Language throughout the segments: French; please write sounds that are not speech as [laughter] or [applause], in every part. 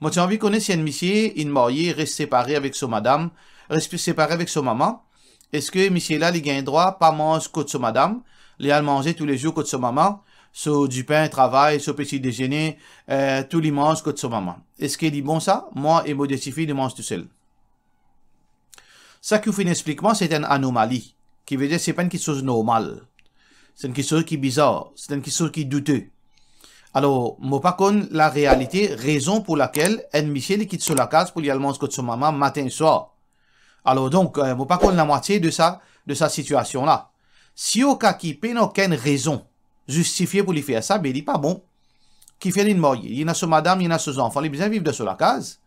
Moi, j'ai envie qu'on ait un monsieur, une mariée, reste séparé avec sa madame, reste séparé avec son maman. Est-ce que monsieur là, il gagne droit, pas mange contre sa madame, les a manger tous les jours contre sa maman, sur du pain, travail, sur petit déjeuner, euh, tous les mange contre sa maman. Est-ce qu'il dit bon ça? Moi et mon il mange tout seul. Ça que vous une expliquement, c'est une anomalie, qui veut dire c'est pas une chose normale. C'est une chose qui est bizarre, c'est une chose qui est douteuse. Alors, pas la réalité, raison pour laquelle Ed Michel quitte sur la case pour y aller son maman matin et soir. Alors donc, connais euh, pas la moitié de sa, de sa situation-là. Si au cas qui n'a aucune raison justifiée pour lui faire ça, ben, il n'est pas bon. Qui fait une mort, il y a son madame, il y a ses enfants, il a besoin de vivre sur la case.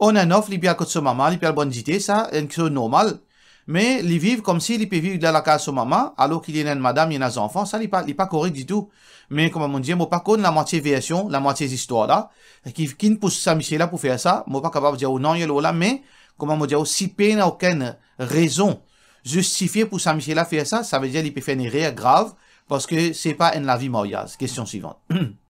On a un offre, il y a son maman, il y a bonne idée, ça, c'est normal mais ils vivent comme s'ils peuvent vivre dans la case au maman, alors qu'il y a une madame, il y a des enfants, ça, n'est pas, pas correct du tout. Mais, comme on dit, moi, pas la moitié version, la moitié histoire là, qui, qui pousse ça, Michel là, pour faire ça, moi, pas capable de dire, oh non, il y a là, mais, comme on dit, oh, si peine n'a aucune raison justifiée pour ça, Michel là, faire ça, ça veut dire qu'il peut faire une erreur grave, parce que c'est pas une la vie moyenne. Question suivante. [clears throat]